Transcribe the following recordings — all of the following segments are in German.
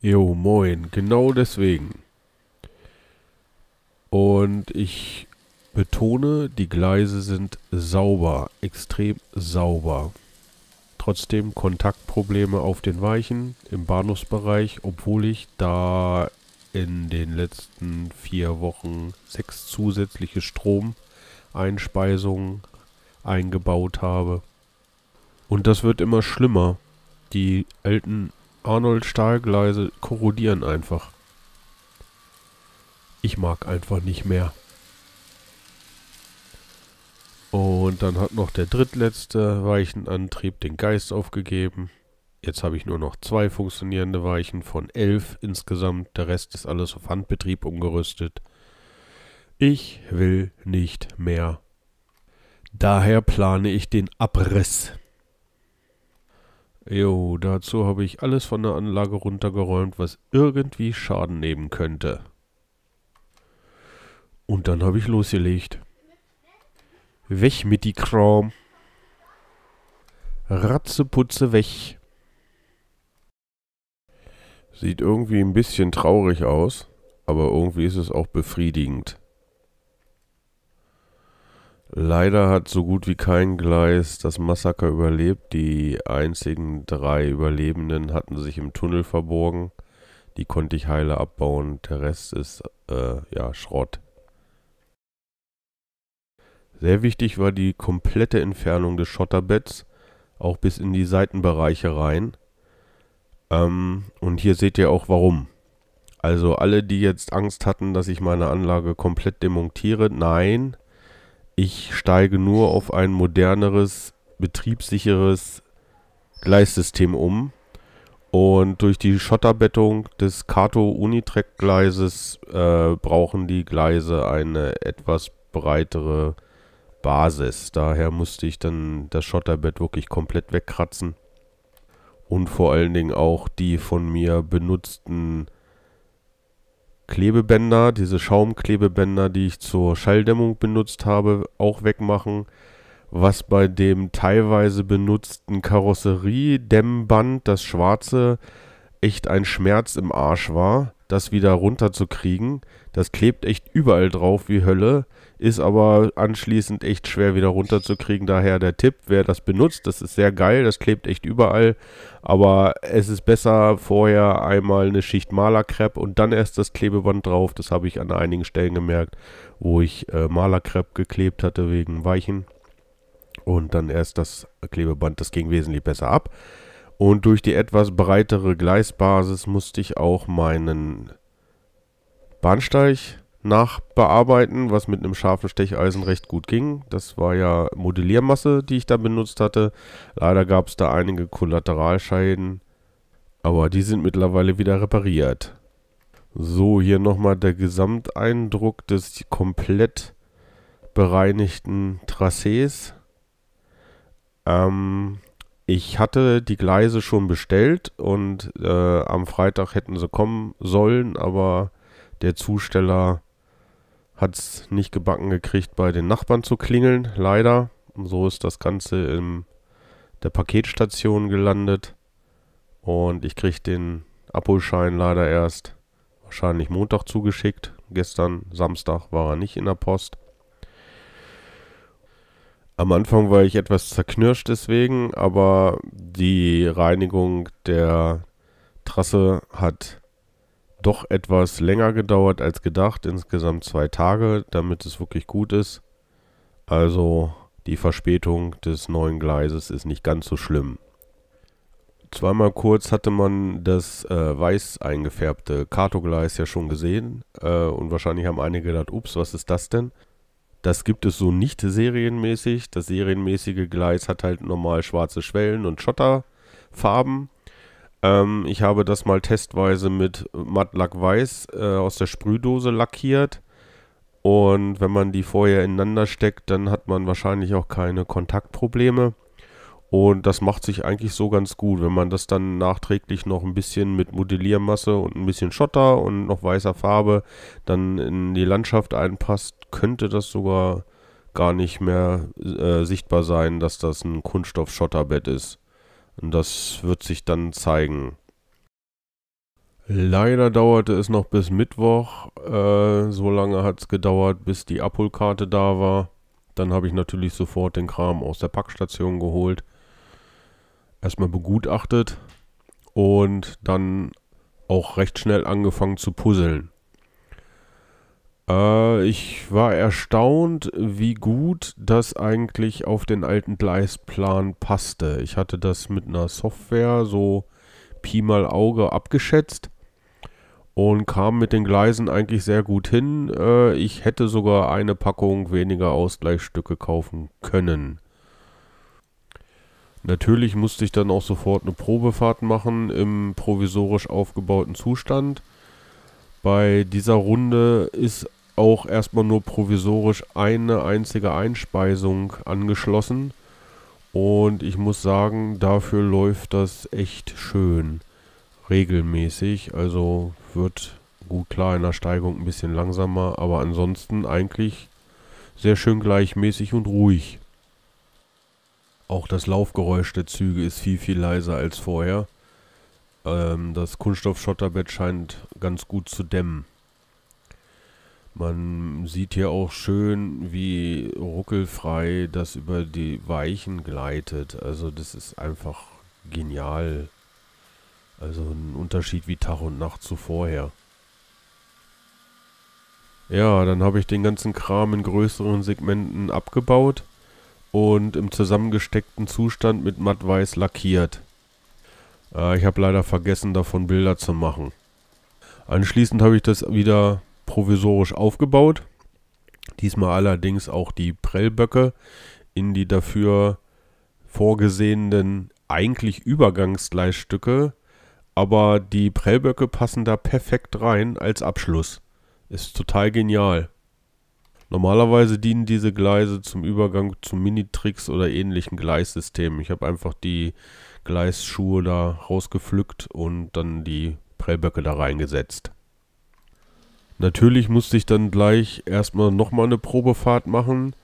Jo, moin. Genau deswegen. Und ich betone, die Gleise sind sauber, extrem sauber. Trotzdem Kontaktprobleme auf den Weichen im Bahnhofsbereich, obwohl ich da in den letzten vier Wochen sechs zusätzliche Stromeinspeisungen eingebaut habe. Und das wird immer schlimmer. Die alten Arnold Stahlgleise korrodieren einfach. Ich mag einfach nicht mehr. Und dann hat noch der drittletzte Weichenantrieb den Geist aufgegeben. Jetzt habe ich nur noch zwei funktionierende Weichen von elf insgesamt. Der Rest ist alles auf Handbetrieb umgerüstet. Ich will nicht mehr. Daher plane ich den Abriss. Jo, dazu habe ich alles von der Anlage runtergeräumt, was irgendwie Schaden nehmen könnte. Und dann habe ich losgelegt. Weg mit die Kram. Ratzeputze weg. Sieht irgendwie ein bisschen traurig aus, aber irgendwie ist es auch befriedigend. Leider hat so gut wie kein Gleis das Massaker überlebt. Die einzigen drei Überlebenden hatten sich im Tunnel verborgen. Die konnte ich heile abbauen. Der Rest ist äh, ja Schrott. Sehr wichtig war die komplette Entfernung des Schotterbetts, auch bis in die Seitenbereiche rein. Ähm, und hier seht ihr auch warum. Also alle, die jetzt Angst hatten, dass ich meine Anlage komplett demontiere, nein ich steige nur auf ein moderneres, betriebssicheres Gleissystem um. Und durch die Schotterbettung des Kato-Unitrack-Gleises äh, brauchen die Gleise eine etwas breitere Basis. Daher musste ich dann das Schotterbett wirklich komplett wegkratzen. Und vor allen Dingen auch die von mir benutzten Klebebänder, diese Schaumklebebänder, die ich zur Schalldämmung benutzt habe, auch wegmachen. Was bei dem teilweise benutzten Karosseriedämmband, das schwarze, echt ein Schmerz im Arsch war, das wieder runterzukriegen. Das klebt echt überall drauf wie Hölle, ist aber anschließend echt schwer wieder runterzukriegen. Daher der Tipp, wer das benutzt, das ist sehr geil, das klebt echt überall. Aber es ist besser vorher einmal eine Schicht Malerkrepp und dann erst das Klebeband drauf. Das habe ich an einigen Stellen gemerkt, wo ich äh, Malerkrepp geklebt hatte wegen Weichen. Und dann erst das Klebeband, das ging wesentlich besser ab. Und durch die etwas breitere Gleisbasis musste ich auch meinen Bahnsteig nachbearbeiten, was mit einem scharfen Stecheisen recht gut ging. Das war ja Modelliermasse, die ich da benutzt hatte. Leider gab es da einige Kollateralschäden, aber die sind mittlerweile wieder repariert. So, hier nochmal der Gesamteindruck des komplett bereinigten Tracés. Ähm, ich hatte die Gleise schon bestellt und äh, am Freitag hätten sie kommen sollen, aber der Zusteller hat es nicht gebacken gekriegt, bei den Nachbarn zu klingeln, leider. Und so ist das Ganze in der Paketstation gelandet. Und ich kriege den Abholschein leider erst wahrscheinlich Montag zugeschickt. Gestern, Samstag, war er nicht in der Post. Am Anfang war ich etwas zerknirscht deswegen, aber die Reinigung der Trasse hat doch etwas länger gedauert als gedacht, insgesamt zwei Tage, damit es wirklich gut ist. Also die Verspätung des neuen Gleises ist nicht ganz so schlimm. Zweimal kurz hatte man das äh, weiß eingefärbte Kartogleis ja schon gesehen äh, und wahrscheinlich haben einige gedacht, ups, was ist das denn? Das gibt es so nicht serienmäßig. Das serienmäßige Gleis hat halt normal schwarze Schwellen und Schotterfarben. Ähm, ich habe das mal testweise mit Mattlack Weiß äh, aus der Sprühdose lackiert. Und wenn man die vorher ineinander steckt, dann hat man wahrscheinlich auch keine Kontaktprobleme. Und das macht sich eigentlich so ganz gut, wenn man das dann nachträglich noch ein bisschen mit Modelliermasse und ein bisschen Schotter und noch weißer Farbe dann in die Landschaft einpasst, könnte das sogar gar nicht mehr äh, sichtbar sein, dass das ein Kunststoff-Schotterbett ist. Und das wird sich dann zeigen. Leider dauerte es noch bis Mittwoch. Äh, so lange hat es gedauert, bis die Abholkarte da war. Dann habe ich natürlich sofort den Kram aus der Packstation geholt erstmal begutachtet und dann auch recht schnell angefangen zu puzzeln. Äh, ich war erstaunt, wie gut das eigentlich auf den alten Gleisplan passte. Ich hatte das mit einer Software so Pi mal Auge abgeschätzt und kam mit den Gleisen eigentlich sehr gut hin. Äh, ich hätte sogar eine Packung weniger Ausgleichsstücke kaufen können. Natürlich musste ich dann auch sofort eine Probefahrt machen im provisorisch aufgebauten Zustand. Bei dieser Runde ist auch erstmal nur provisorisch eine einzige Einspeisung angeschlossen. Und ich muss sagen, dafür läuft das echt schön. Regelmäßig. Also wird gut klar in der Steigung ein bisschen langsamer, aber ansonsten eigentlich sehr schön gleichmäßig und ruhig. Auch das Laufgeräusch der Züge ist viel, viel leiser als vorher. Ähm, das Kunststoffschotterbett scheint ganz gut zu dämmen. Man sieht hier auch schön, wie ruckelfrei das über die Weichen gleitet. Also das ist einfach genial. Also ein Unterschied wie Tag und Nacht zu vorher. Ja, dann habe ich den ganzen Kram in größeren Segmenten abgebaut und im zusammengesteckten Zustand mit mattweiß lackiert. Äh, ich habe leider vergessen, davon Bilder zu machen. Anschließend habe ich das wieder provisorisch aufgebaut. Diesmal allerdings auch die Prellböcke in die dafür vorgesehenen eigentlich Übergangsgleisstücke, aber die Prellböcke passen da perfekt rein als Abschluss. Ist total genial. Normalerweise dienen diese Gleise zum Übergang zu Minitricks oder ähnlichen Gleissystemen. Ich habe einfach die Gleisschuhe da rausgepflückt und dann die Prellböcke da reingesetzt. Natürlich musste ich dann gleich erstmal nochmal eine Probefahrt machen.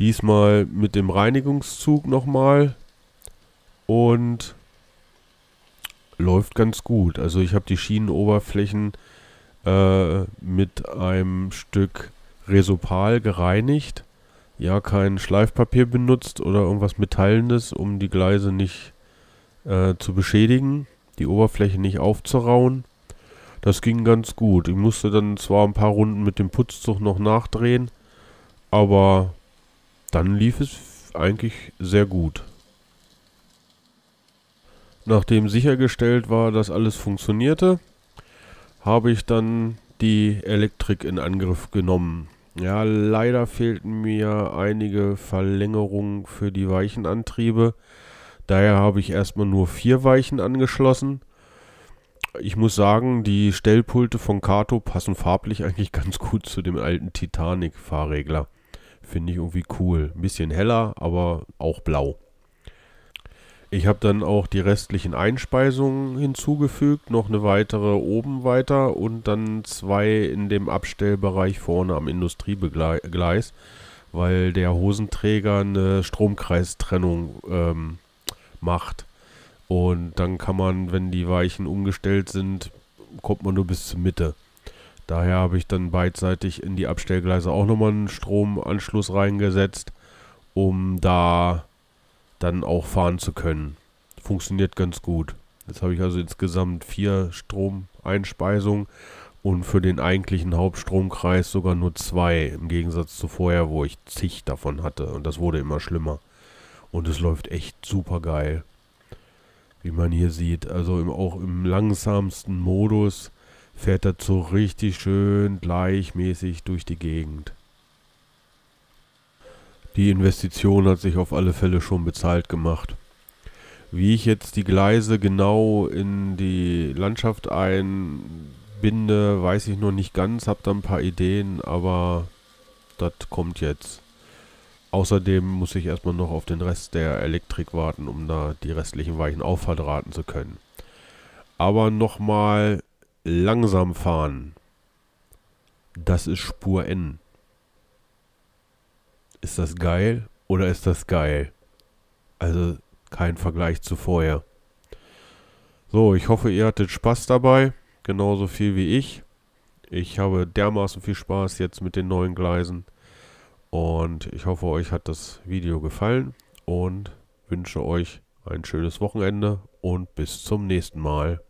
Diesmal mit dem Reinigungszug nochmal. Und läuft ganz gut. Also ich habe die Schienenoberflächen äh, mit einem Stück Resopal gereinigt, ja kein Schleifpapier benutzt oder irgendwas Metallendes, um die Gleise nicht äh, zu beschädigen, die Oberfläche nicht aufzurauen. Das ging ganz gut. Ich musste dann zwar ein paar Runden mit dem Putzzug noch nachdrehen, aber dann lief es eigentlich sehr gut. Nachdem sichergestellt war, dass alles funktionierte, habe ich dann die Elektrik in Angriff genommen. Ja, leider fehlten mir einige Verlängerungen für die Weichenantriebe. Daher habe ich erstmal nur vier Weichen angeschlossen. Ich muss sagen, die Stellpulte von Kato passen farblich eigentlich ganz gut zu dem alten Titanic-Fahrregler. Finde ich irgendwie cool. Ein bisschen heller, aber auch blau. Ich habe dann auch die restlichen Einspeisungen hinzugefügt, noch eine weitere oben weiter und dann zwei in dem Abstellbereich vorne am Industriegleis, weil der Hosenträger eine Stromkreistrennung ähm, macht. Und dann kann man, wenn die Weichen umgestellt sind, kommt man nur bis zur Mitte. Daher habe ich dann beidseitig in die Abstellgleise auch nochmal einen Stromanschluss reingesetzt, um da dann auch fahren zu können. Funktioniert ganz gut. Jetzt habe ich also insgesamt vier Stromeinspeisungen und für den eigentlichen Hauptstromkreis sogar nur zwei, im Gegensatz zu vorher, wo ich zig davon hatte und das wurde immer schlimmer. Und es läuft echt super geil. Wie man hier sieht, also im, auch im langsamsten Modus fährt er so richtig schön gleichmäßig durch die Gegend. Die Investition hat sich auf alle Fälle schon bezahlt gemacht. Wie ich jetzt die Gleise genau in die Landschaft einbinde, weiß ich noch nicht ganz, habe da ein paar Ideen, aber das kommt jetzt. Außerdem muss ich erstmal noch auf den Rest der Elektrik warten, um da die restlichen Weichen aufverdrahten zu können. Aber nochmal langsam fahren. Das ist Spur N ist das geil oder ist das geil? Also kein Vergleich zu vorher. So, ich hoffe, ihr hattet Spaß dabei, genauso viel wie ich. Ich habe dermaßen viel Spaß jetzt mit den neuen Gleisen und ich hoffe, euch hat das Video gefallen und wünsche euch ein schönes Wochenende und bis zum nächsten Mal.